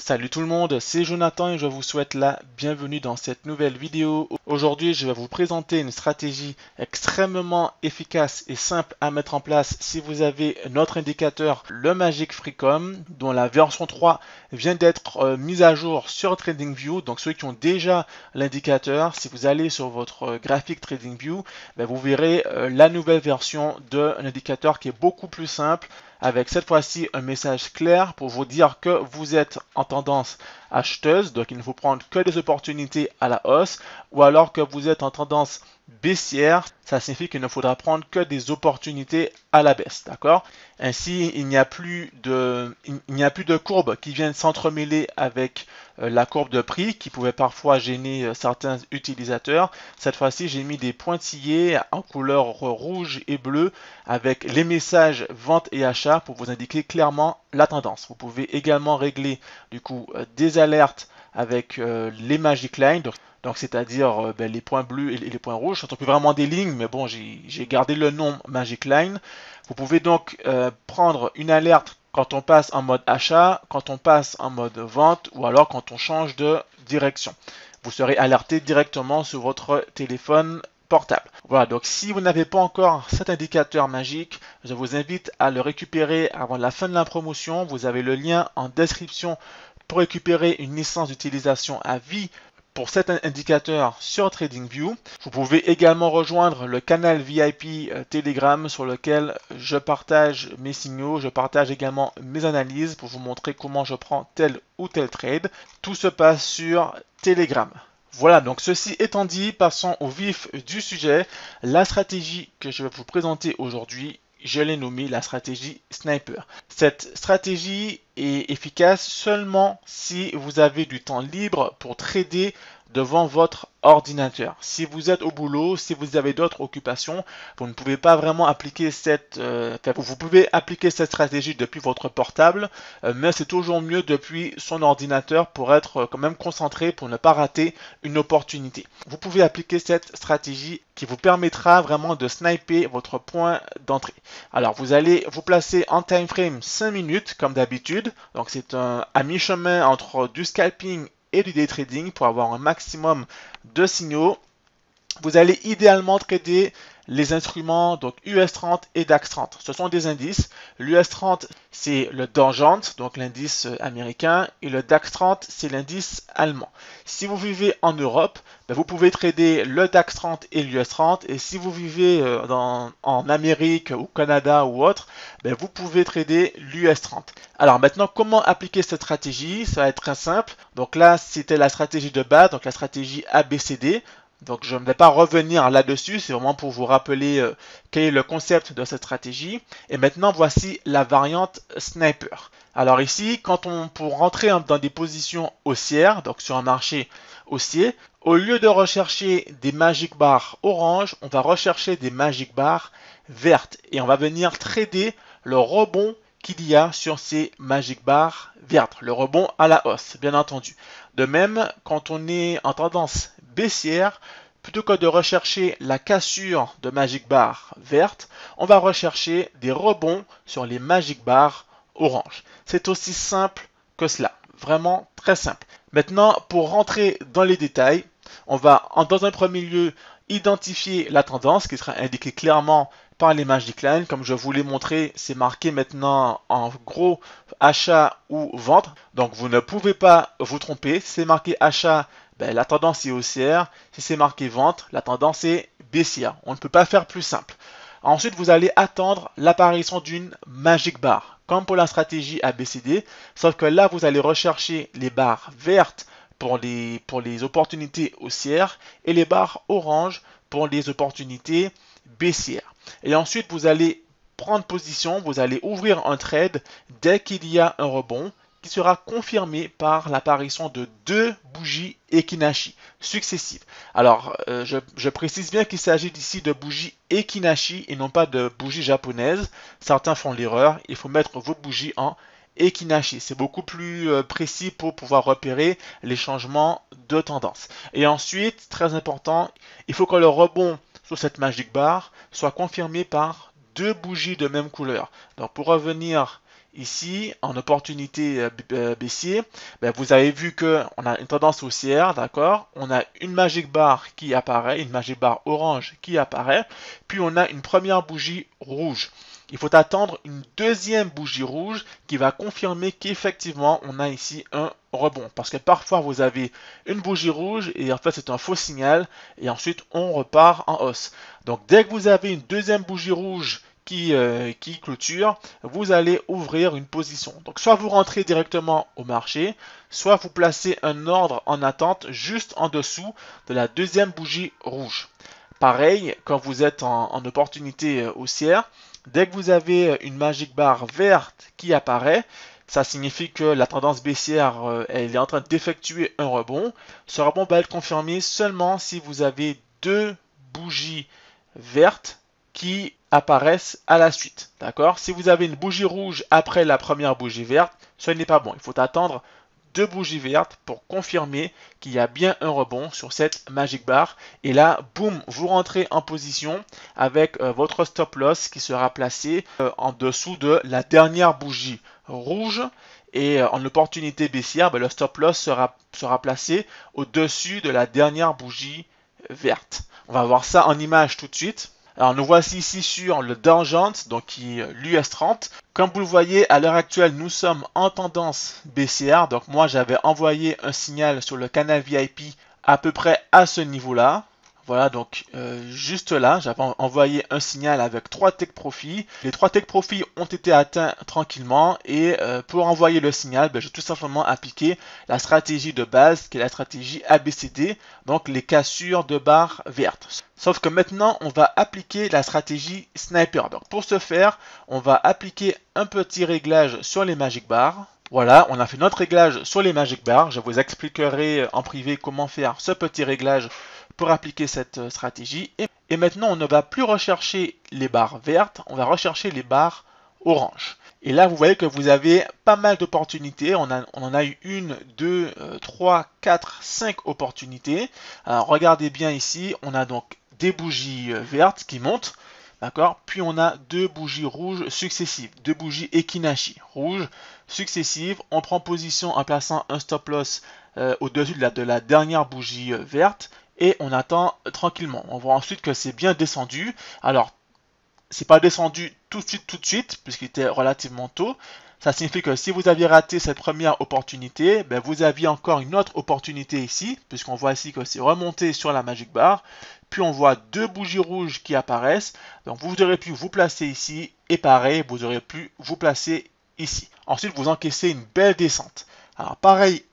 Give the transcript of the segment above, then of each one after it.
Salut tout le monde, c'est Jonathan et je vous souhaite la bienvenue dans cette nouvelle vidéo. Aujourd'hui, je vais vous présenter une stratégie extrêmement efficace et simple à mettre en place si vous avez notre indicateur, le Magic Freecom, dont la version 3 vient d'être euh, mise à jour sur TradingView. Donc ceux qui ont déjà l'indicateur, si vous allez sur votre euh, graphique TradingView, ben, vous verrez euh, la nouvelle version de l'indicateur qui est beaucoup plus simple avec cette fois-ci un message clair pour vous dire que vous êtes en tendance acheteuse, donc il ne faut prendre que des opportunités à la hausse, ou alors que vous êtes en tendance baissière, ça signifie qu'il ne faudra prendre que des opportunités à la baisse, d'accord Ainsi, il n'y a plus de il n'y a plus de courbes qui viennent s'entremêler avec euh, la courbe de prix qui pouvait parfois gêner euh, certains utilisateurs. Cette fois-ci, j'ai mis des pointillés en couleur rouge et bleu avec les messages vente et achat pour vous indiquer clairement la tendance. Vous pouvez également régler du coup euh, des alertes avec euh, les Magic Lines, donc c'est-à-dire euh, ben, les points bleus et les points rouges. ne sont plus vraiment des lignes, mais bon, j'ai gardé le nom Magic Line. Vous pouvez donc euh, prendre une alerte quand on passe en mode achat, quand on passe en mode vente ou alors quand on change de direction. Vous serez alerté directement sur votre téléphone portable. Voilà, donc si vous n'avez pas encore cet indicateur magique, je vous invite à le récupérer avant la fin de la promotion. Vous avez le lien en description pour récupérer une licence d'utilisation à vie pour cet indicateur sur TradingView. Vous pouvez également rejoindre le canal VIP euh, Telegram sur lequel je partage mes signaux, je partage également mes analyses pour vous montrer comment je prends tel ou tel trade. Tout se passe sur Telegram. Voilà, donc ceci étant dit, passons au vif du sujet. La stratégie que je vais vous présenter aujourd'hui je l'ai nommé la stratégie sniper. Cette stratégie est efficace seulement si vous avez du temps libre pour trader devant votre ordinateur. Si vous êtes au boulot, si vous avez d'autres occupations, vous ne pouvez pas vraiment appliquer cette euh, vous pouvez appliquer cette stratégie depuis votre portable, euh, mais c'est toujours mieux depuis son ordinateur pour être euh, quand même concentré pour ne pas rater une opportunité. Vous pouvez appliquer cette stratégie qui vous permettra vraiment de sniper votre point d'entrée. Alors vous allez vous placer en time frame 5 minutes comme d'habitude. Donc c'est un à mi-chemin entre du scalping et du day trading pour avoir un maximum de signaux. Vous allez idéalement trader les instruments donc US30 et DAX30. Ce sont des indices. L'US30 c'est le Dangent, donc l'indice euh, américain, et le DAX30 c'est l'indice allemand. Si vous vivez en Europe, ben, vous pouvez trader le DAX30 et l'US30, et si vous vivez euh, en Amérique ou Canada ou autre, ben, vous pouvez trader l'US30. Alors maintenant, comment appliquer cette stratégie Ça va être très simple. Donc là, c'était la stratégie de base, donc la stratégie ABCD. Donc je ne vais pas revenir là-dessus, c'est vraiment pour vous rappeler euh, quel est le concept de cette stratégie. Et maintenant voici la variante sniper. Alors ici, quand on pour rentrer dans des positions haussières, donc sur un marché haussier, au lieu de rechercher des magic bars orange, on va rechercher des magic bars vertes et on va venir trader le rebond qu'il y a sur ces magic bars vertes, le rebond à la hausse, bien entendu. De même, quand on est en tendance plutôt que de rechercher la cassure de Magic Bar verte, on va rechercher des rebonds sur les Magic Bar orange. C'est aussi simple que cela. Vraiment très simple. Maintenant, pour rentrer dans les détails, on va en, dans un premier lieu identifier la tendance qui sera indiquée clairement par les Magic Line. Comme je vous l'ai montré, c'est marqué maintenant en gros achat ou vente. Donc vous ne pouvez pas vous tromper. C'est marqué achat ben, la tendance est haussière. Si c'est marqué Vente », la tendance est baissière. On ne peut pas faire plus simple. Ensuite, vous allez attendre l'apparition d'une magic bar, comme pour la stratégie ABCD, sauf que là, vous allez rechercher les barres vertes pour les, pour les opportunités haussières et les barres oranges pour les opportunités baissières. Et ensuite, vous allez prendre position, vous allez ouvrir un trade dès qu'il y a un rebond qui sera confirmée par l'apparition de deux bougies Ekinashi successives. Alors, euh, je, précise bien qu'il s'agit ici de bougies Ekinashi et non pas de bougies japonaises. Certains font l'erreur, il faut mettre vos bougies en Ekinashi. C'est beaucoup plus euh, précis pour pouvoir repérer les changements de tendance. Et ensuite, très important, il faut que le rebond sur cette Magic Bar soit confirmé par deux bougies de même couleur. Donc pour revenir ici en opportunité euh, euh, baissier, ben, vous avez vu que on a une tendance haussière, d'accord On a une magic bar qui apparaît, une magic bar orange qui apparaît, puis on a une première bougie rouge. Il faut attendre une deuxième bougie rouge qui va confirmer qu'effectivement on a ici un rebond. Parce que parfois vous avez une bougie rouge et en fait c'est un faux signal et ensuite on repart en hausse. Donc dès que vous avez une deuxième bougie rouge euh, qui, clôture, vous allez ouvrir une position. Donc soit vous rentrez directement au marché, soit vous placez un ordre en attente juste en dessous de la deuxième bougie rouge. Pareil, quand vous êtes en, opportunité euh, haussière, dès que vous avez euh, une magic bar verte qui apparaît, ça signifie que la tendance baissière elle est en train d'effectuer un rebond. Ce rebond va être confirmé seulement si vous avez deux bougies vertes qui apparaissent à la suite. D'accord Si vous avez une bougie rouge après la première bougie verte, ce n'est pas bon. Il faut attendre deux bougies vertes pour confirmer qu'il y a bien un rebond sur cette Magic Bar. Et là, boum, vous rentrez en position avec euh, votre stop loss qui sera placé euh, en dessous de la dernière bougie rouge. Et euh, en opportunité baissière, ben, le stop loss sera, sera placé au-dessus de la dernière bougie verte. On va voir ça en image tout de suite. Alors nous voici ici sur le Dungeon, donc qui euh, l'US 30. Comme vous le voyez, à l'heure actuelle, nous sommes en tendance BCR, Donc moi, j'avais envoyé un signal sur le canal VIP à peu près à ce niveau-là. Voilà, donc euh, juste là, j'avais envoyé un signal avec trois tech profits. Les trois tech profits ont été atteints tranquillement et euh, pour envoyer le signal, ben, j'ai tout simplement appliqué la stratégie de base qui est la stratégie ABCD, donc les cassures de barres vertes. Sauf que maintenant, on va appliquer la stratégie sniper. Donc pour ce faire, on va appliquer un petit réglage sur les magic bars. Voilà, on a fait notre réglage sur les magic bars. Je vous expliquerai en privé comment faire ce petit réglage pour appliquer cette euh, stratégie. Et, maintenant, on ne va plus rechercher les barres vertes, on va rechercher les barres orange. Et là, vous voyez que vous avez pas mal d'opportunités. On, en a eu une, deux, euh, trois, quatre, cinq opportunités. regardez bien ici, on a donc des bougies euh, vertes qui montent. D'accord Puis on a deux bougies rouges successives, deux bougies Ekinashi rouges successives. On prend position en plaçant un stop loss au-dessus de la dernière bougie verte et on attend tranquillement. On voit ensuite que c'est bien descendu. Alors, c'est pas descendu tout de suite, tout de suite, puisqu'il était relativement tôt. Ça signifie que si vous aviez raté cette première opportunité, ben vous aviez encore une autre opportunité ici, puisqu'on voit ici que c'est remonté sur la Magic Bar. Puis on voit deux bougies rouges qui apparaissent. Donc vous aurez pu vous placer ici, et pareil, vous aurez pu vous placer ici. Ensuite, vous encaissez une belle descente. Alors pareil,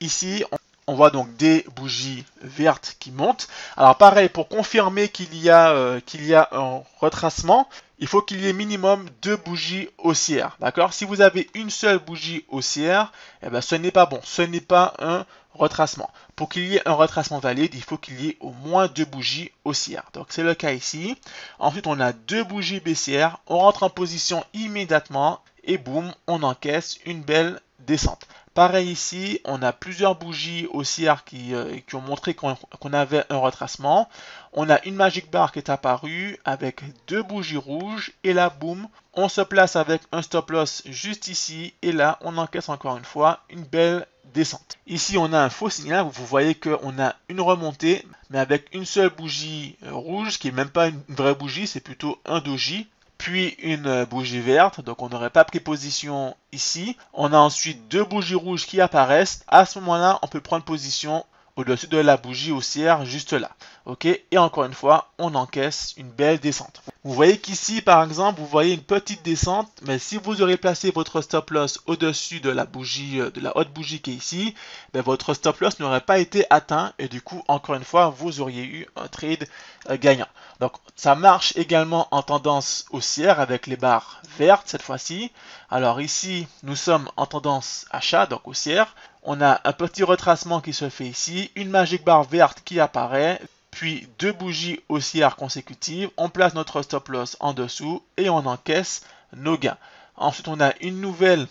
ici, on on voit donc des bougies vertes qui montent. Alors pareil, pour confirmer qu'il y, a euh, qu'il y, a un retracement, il faut qu'il y ait minimum deux bougies haussières. D'accord Si vous avez une seule bougie haussière, eh ben, ce n'est pas bon. Ce n'est pas un retracement. Pour qu'il y ait un retracement valide, il faut qu'il y ait au moins deux bougies haussières. Donc c'est le cas ici. Ensuite, on a deux bougies baissières. On rentre en position immédiatement et boum, on encaisse une belle descente. Pareil ici, on a plusieurs bougies haussières qui, euh, qui ont montré qu'on avait un retracement. On a une magic bar qui est apparue avec deux bougies rouges et là, boum, on se place avec un stop loss juste ici et là, on encaisse encore une fois une belle descente. Ici, on a un faux signal. Vous voyez qu'on a une remontée, mais avec une seule bougie euh, rouge qui n'est même pas une vraie bougie, c'est plutôt un doji puis une bougie verte, donc on n'aurait pas pris position ici. On a ensuite deux bougies rouges qui apparaissent. À ce moment-là, on peut prendre position au-dessus de la bougie haussière juste là. Ok, et encore une fois, on encaisse une belle descente. Vous voyez qu'ici, par exemple, vous voyez une petite descente, mais si vous auriez placé votre stop loss au-dessus de la bougie, euh, de la haute bougie qui est ici, ben votre stop loss n'aurait pas été atteint et du coup, encore une fois, vous auriez eu un trade euh, gagnant. Donc, ça marche également en tendance haussière avec les barres vertes cette fois-ci. Alors ici, nous sommes en tendance achat, donc haussière. On a un petit retracement qui se fait ici, une magique barre verte qui apparaît, puis deux bougies haussières consécutives, on place notre stop loss en dessous et on encaisse nos gains. Ensuite, on a une nouvelle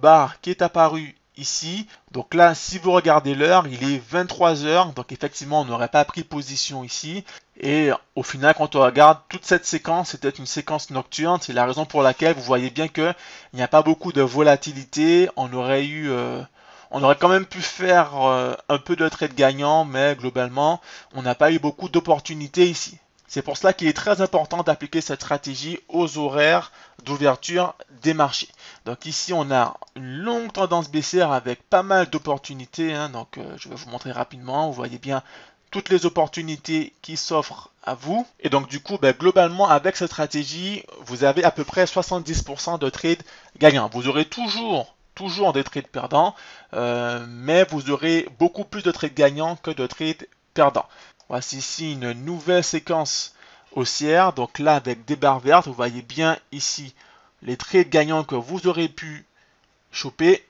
barre qui est apparue ici. Donc là, si vous regardez l'heure, il est 23h. Donc effectivement, on n'aurait pas pris position ici. Et au final, quand on regarde toute cette séquence, c'était une séquence nocturne. C'est la raison pour laquelle vous voyez bien qu'il n'y a pas beaucoup de volatilité. On aurait eu... Euh, on aurait quand même pu faire euh, un peu de trade gagnant, mais globalement, on n'a pas eu beaucoup d'opportunités ici. C'est pour cela qu'il est très important d'appliquer cette stratégie aux horaires d'ouverture des marchés. Donc ici, on a une longue tendance baissière avec pas mal d'opportunités. Hein. donc euh, je vais vous montrer rapidement. Vous voyez bien toutes les opportunités qui s'offrent à vous. Et donc du coup, ben, globalement, avec cette stratégie, vous avez à peu près 70% de trades gagnants. Vous aurez toujours toujours des trades perdants, euh, mais vous aurez beaucoup plus de trades gagnants que de trades perdants. Voici ici une nouvelle séquence haussière, donc là avec des barres vertes, vous voyez bien ici les trades gagnants que vous aurez pu choper,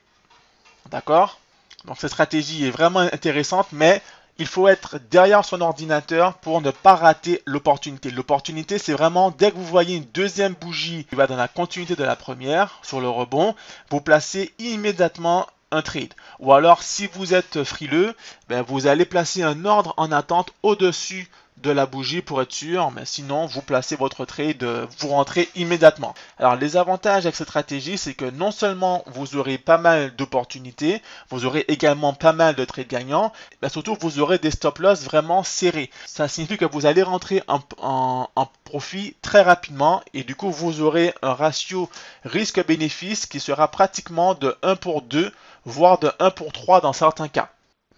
d'accord Donc cette stratégie est vraiment intéressante, mais il faut être derrière son ordinateur pour ne pas rater l'opportunité. L'opportunité, c'est vraiment dès que vous voyez une deuxième bougie qui va dans la continuité de la première sur le rebond, vous placez immédiatement un trade. Ou alors, si vous êtes frileux, ben, vous allez placer un ordre en attente au-dessus de la bougie pour être sûr, mais sinon vous placez votre trade, vous rentrez immédiatement. Alors les avantages avec cette stratégie, c'est que non seulement vous aurez pas mal d'opportunités, vous aurez également pas mal de trades gagnants, mais surtout vous aurez des stop loss vraiment serrés. Ça signifie que vous allez rentrer en, profit très rapidement et du coup vous aurez un ratio risque-bénéfice qui sera pratiquement de 1 pour 2, voire de 1 pour 3 dans certains cas.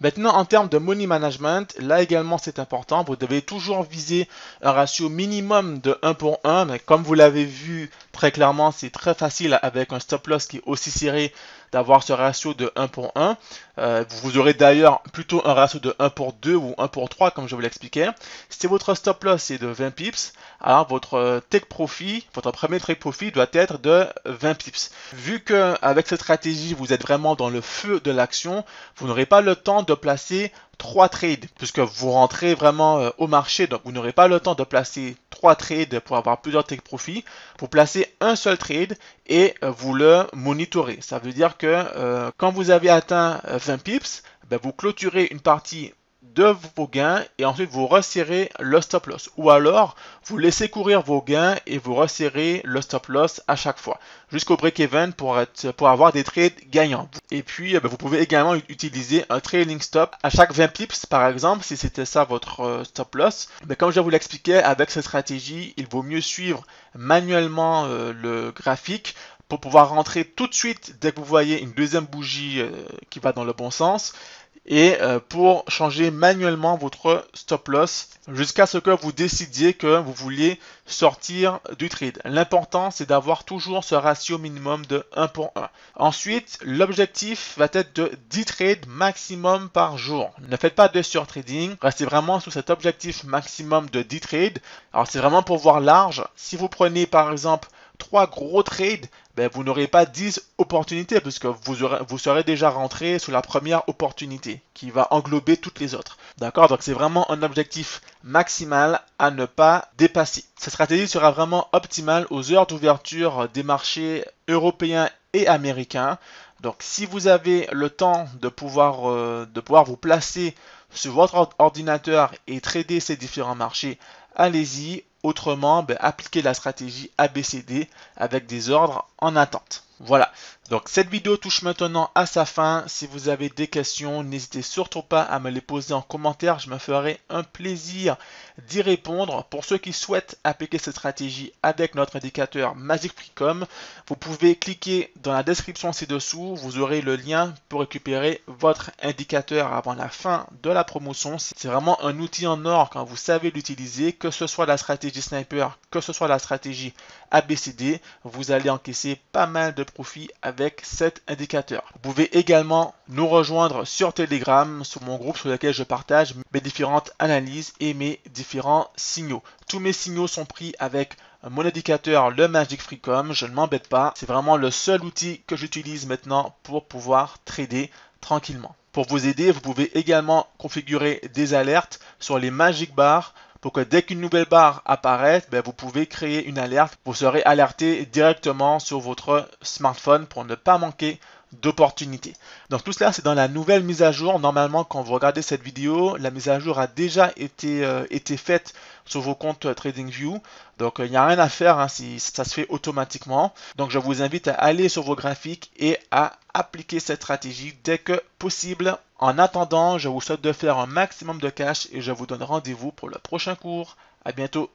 Maintenant, en termes de money management, là également c'est important. Vous devez toujours viser un ratio minimum de 1 pour 1. Mais comme vous l'avez vu très clairement, c'est très facile avec un stop loss qui est aussi serré d'avoir ce ratio de 1 pour 1. Euh, vous aurez d'ailleurs plutôt un ratio de 1 pour 2 ou 1 pour 3 comme je vous l'expliquais. Si votre stop loss est de 20 pips, alors votre euh, take profit, votre premier take profit doit être de 20 pips. Vu que avec cette stratégie vous êtes vraiment dans le feu de l'action, vous n'aurez pas le temps de placer trois trades puisque vous rentrez vraiment euh, au marché donc vous n'aurez pas le temps de placer trades pour avoir plusieurs take profits. pour placer un seul trade et euh, vous le monitorez. Ça veut dire que euh, quand vous avez atteint 20 euh, pips, ben, vous clôturez une partie de vos gains et ensuite vous resserrez le stop loss. Ou alors vous laissez courir vos gains et vous resserrez le stop loss à chaque fois jusqu'au break even pour, pour avoir des trades gagnants. Et puis eh ben, vous pouvez également utiliser un trailing stop à chaque 20 pips par exemple si c'était ça votre euh, stop loss. Mais comme je vous l'expliquais avec cette stratégie il vaut mieux suivre manuellement euh, le graphique pour pouvoir rentrer tout de suite dès que vous voyez une deuxième bougie euh, qui va dans le bon sens et euh, pour changer manuellement votre stop loss jusqu'à ce que vous décidiez que vous vouliez sortir du trade. L'important c'est d'avoir toujours ce ratio minimum de 1 pour 1. Ensuite, l'objectif va être de 10 trades maximum par jour. Ne faites pas de surtrading. restez vraiment sous cet objectif maximum de 10 trades. Alors c'est vraiment pour voir large. Si vous prenez par exemple trois gros trades, ben, vous n'aurez pas 10 opportunités puisque vous, aurez, vous serez déjà rentré sur la première opportunité qui va englober toutes les autres. D'accord Donc c'est vraiment un objectif maximal à ne pas dépasser. Cette stratégie sera vraiment optimale aux heures d'ouverture des marchés européens et américains. Donc si vous avez le temps de pouvoir, euh, de pouvoir vous placer sur votre ordinateur et trader ces différents marchés, allez-y. Autrement, ben, appliquer la stratégie ABCD avec des ordres en attente. Voilà, donc cette vidéo touche maintenant à sa fin. Si vous avez des questions, n'hésitez surtout pas à me les poser en commentaire. Je me ferai un plaisir d'y répondre. Pour ceux qui souhaitent appliquer cette stratégie avec notre indicateur Magic Precom, vous pouvez cliquer dans la description ci-dessous. Vous aurez le lien pour récupérer votre indicateur avant la fin de la promotion. C'est vraiment un outil en or quand vous savez l'utiliser, que ce soit la stratégie sniper, que ce soit la stratégie ABCD. Vous allez encaisser pas mal de profit avec cet indicateur. Vous pouvez également nous rejoindre sur Telegram, sur mon groupe sur lequel je partage mes différentes analyses et mes différents signaux. Tous mes signaux sont pris avec mon indicateur, le Magic Freecom. Je ne m'embête pas. C'est vraiment le seul outil que j'utilise maintenant pour pouvoir trader tranquillement. Pour vous aider, vous pouvez également configurer des alertes sur les Magic Bars pour que dès qu'une nouvelle barre apparaît, ben, vous pouvez créer une alerte. Vous serez alerté directement sur votre smartphone pour ne pas manquer d'opportunités. Donc tout cela, c'est dans la nouvelle mise à jour. Normalement, quand vous regardez cette vidéo, la mise à jour a déjà été, euh, été faite sur vos comptes euh, TradingView. Donc euh, il n'y a rien à faire, hein, si, ça se fait automatiquement. Donc je vous invite à aller sur vos graphiques et à appliquer cette stratégie dès que possible. En attendant, je vous souhaite de faire un maximum de cash et je vous donne rendez-vous pour le prochain cours. À bientôt